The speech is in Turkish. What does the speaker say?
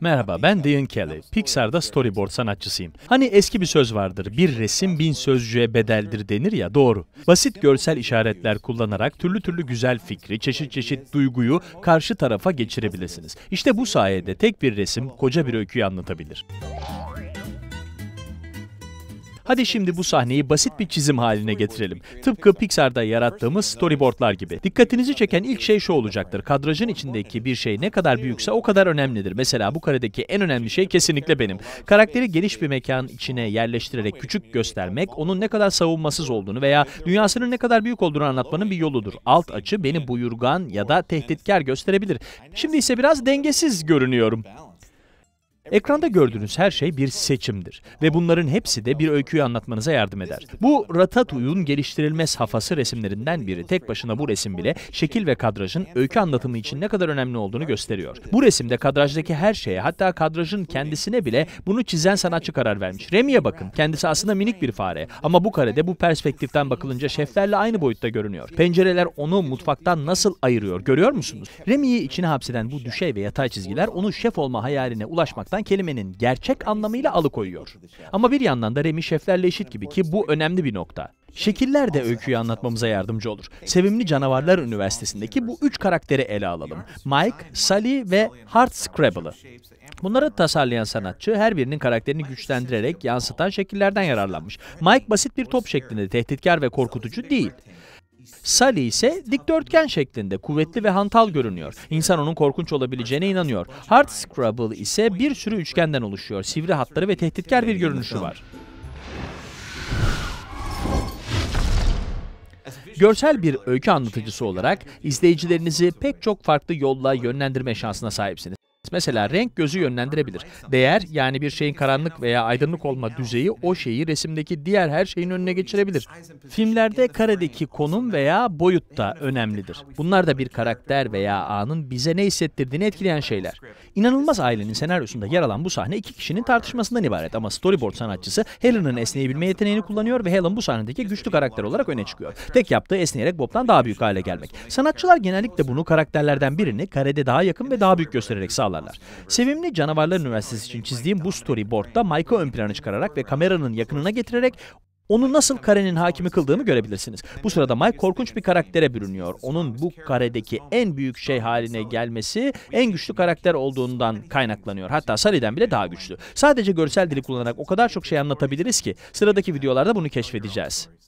Merhaba ben Dean Kelly. Pixar'da storyboard sanatçısıyım. Hani eski bir söz vardır. Bir resim bin sözcüğe bedeldir denir ya doğru. Basit görsel işaretler kullanarak türlü türlü güzel fikri, çeşit çeşit duyguyu karşı tarafa geçirebilirsiniz. İşte bu sayede tek bir resim koca bir öyküyü anlatabilir. Hadi şimdi bu sahneyi basit bir çizim haline getirelim. Tıpkı Pixar'da yarattığımız storyboardlar gibi. Dikkatinizi çeken ilk şey şu olacaktır. Kadrajın içindeki bir şey ne kadar büyükse o kadar önemlidir. Mesela bu karedeki en önemli şey kesinlikle benim. Karakteri geniş bir mekan içine yerleştirerek küçük göstermek, onun ne kadar savunmasız olduğunu veya dünyasının ne kadar büyük olduğunu anlatmanın bir yoludur. Alt açı beni buyurgan ya da tehditkar gösterebilir. Şimdi ise biraz dengesiz görünüyorum. Ekranda gördüğünüz her şey bir seçimdir ve bunların hepsi de bir öyküyü anlatmanıza yardım eder. Bu Ratatouille'un geliştirilmez hafası resimlerinden biri. Tek başına bu resim bile şekil ve kadrajın öykü anlatımı için ne kadar önemli olduğunu gösteriyor. Bu resimde kadrajdaki her şeye hatta kadrajın kendisine bile bunu çizen sanatçı karar vermiş. Remy'e bakın. Kendisi aslında minik bir fare ama bu karede bu perspektiften bakılınca şeflerle aynı boyutta görünüyor. Pencereler onu mutfaktan nasıl ayırıyor görüyor musunuz? Remy'yi içine hapseden bu düşey ve yatay çizgiler onu şef olma hayaline ulaşmaktan insan kelimenin gerçek anlamıyla alıkoyuyor. Ama bir yandan da Remi şeflerle eşit gibi ki bu önemli bir nokta. Şekiller de öyküyü anlatmamıza yardımcı olur. Sevimli Canavarlar Üniversitesi'ndeki bu üç karakteri ele alalım. Mike, Sally ve Heart Scrabble'ı. Bunları tasarlayan sanatçı her birinin karakterini güçlendirerek yansıtan şekillerden yararlanmış. Mike basit bir top şeklinde tehditkar ve korkutucu değil. Sally ise dikdörtgen şeklinde kuvvetli ve hantal görünüyor. İnsan onun korkunç olabileceğine inanıyor. Hard Scrabble ise bir sürü üçgenden oluşuyor. Sivri hatları ve tehditkar bir görünüşü var. Görsel bir öykü anlatıcısı olarak izleyicilerinizi pek çok farklı yolla yönlendirme şansına sahipsiniz mesela renk gözü yönlendirebilir. Değer yani bir şeyin karanlık veya aydınlık olma düzeyi o şeyi resimdeki diğer her şeyin önüne geçirebilir. Filmlerde karedeki konum veya boyut da önemlidir. Bunlar da bir karakter veya anın bize ne hissettirdiğini etkileyen şeyler. İnanılmaz Ailenin senaryosunda yer alan bu sahne iki kişinin tartışmasından ibaret ama storyboard sanatçısı Helen'ın esneyebilme yeteneğini kullanıyor ve Helen bu sahnedeki güçlü karakter olarak öne çıkıyor. Tek yaptığı esneyerek Bob'tan daha büyük hale gelmek. Sanatçılar genellikle bunu karakterlerden birini karede daha yakın ve daha büyük göstererek sağlar canavarlar. Sevimli Canavarlar Üniversitesi için çizdiğim bu storyboardda Mike'ı ön plana çıkararak ve kameranın yakınına getirerek onu nasıl karenin hakimi kıldığımı görebilirsiniz. Bu sırada Mike korkunç bir karaktere bürünüyor. Onun bu karedeki en büyük şey haline gelmesi en güçlü karakter olduğundan kaynaklanıyor. Hatta Sully'den bile daha güçlü. Sadece görsel dili kullanarak o kadar çok şey anlatabiliriz ki sıradaki videolarda bunu keşfedeceğiz.